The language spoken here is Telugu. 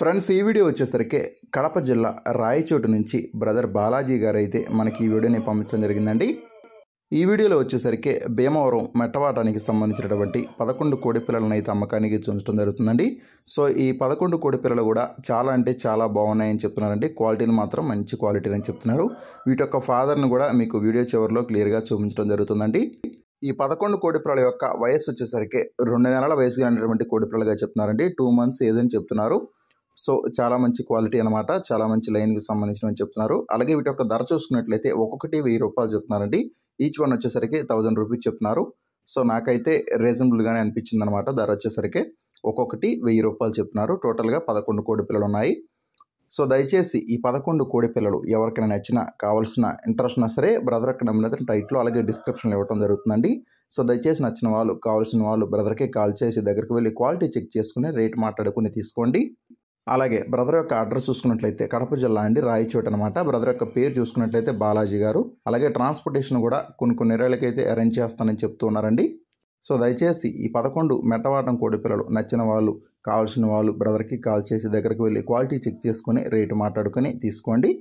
ఫ్రెండ్స్ ఈ వీడియో వచ్చేసరికి కడప జిల్లా రాయచోటు నుంచి బ్రదర్ బాలాజీ గారు అయితే మనకి ఈ వీడియోని పంపించడం జరిగిందండి ఈ వీడియోలో వచ్చేసరికి భీమవరం మెట్టవాటానికి సంబంధించినటువంటి పదకొండు కోడి పిల్లలను అయితే అమ్మకానికి చూపించడం జరుగుతుందండి సో ఈ పదకొండు కోడి పిల్లలు కూడా చాలా అంటే చాలా బాగున్నాయని చెప్తున్నారండి క్వాలిటీని మాత్రం మంచి క్వాలిటీ అని చెప్తున్నారు వీటి యొక్క ఫాదర్ను కూడా మీకు వీడియో చివరిలో క్లియర్గా చూపించడం జరుగుతుందండి ఈ పదకొండు కోడి పిల్లల యొక్క వయసు వచ్చేసరికి రెండు నెలల వయసు అనేటువంటి కోడి పిల్లలుగా చెప్తున్నారండి టూ మంత్స్ ఏదని చెప్తున్నారు సో చాలా మంచి క్వాలిటీ అనమాట చాలా మంచి లైన్కి సంబంధించినవి చెప్తున్నారు అలాగే వీటి యొక్క ధర చూసుకున్నట్లయితే ఒక్కొక్కటి వెయ్యి రూపాయలు చెప్తున్నారండి ఈచ్ వన్ వచ్చేసరికి థౌజండ్ రూపీస్ చెప్తున్నారు సో నాకైతే రీజనబుల్గానే అనిపించింది అనమాట ధర వచ్చేసరికి ఒక్కొక్కటి వెయ్యి రూపాయలు చెప్తున్నారు టోటల్గా పదకొండు కోడి పిల్లలు ఉన్నాయి సో దయచేసి ఈ పదకొండు కోడి పిల్లలు ఎవరికైనా నచ్చిన కావాల్సిన ఇంట్రెస్ట్ ఉన్నా సరే బ్రదర్ అక్కడ నమ్మిన టైట్లో అలాగే డిస్క్రిప్షన్లో ఇవ్వడం జరుగుతుందండి సో దయచేసి నచ్చిన వాళ్ళు కావాల్సిన వాళ్ళు బ్రదర్కే కాల్ చేసి దగ్గరికి వెళ్ళి క్వాలిటీ చెక్ చేసుకుని రేట్ మాట్లాడుకుని తీసుకోండి అలాగే బ్రదర్ యొక్క అడ్రస్ చూసుకున్నట్లయితే కడప జిల్లా అండి రాయచోట అనమాట బ్రదర్ యొక్క పేరు చూసుకున్నట్లయితే బాలాజీ గారు అలాగే ట్రాన్స్పోర్టేషన్ కూడా కొన్ని కొన్ని ఏళ్ళకైతే అరేంజ్ చేస్తానని చెప్తున్నారండి సో దయచేసి ఈ పదకొండు మెట్టవాటం కోడి పిల్లలు నచ్చిన వాళ్ళు కావాల్సిన వాళ్ళు బ్రదర్కి కాల్ చేసి దగ్గరికి వెళ్ళి క్వాలిటీ చెక్ చేసుకుని రేటు మాట్లాడుకొని తీసుకోండి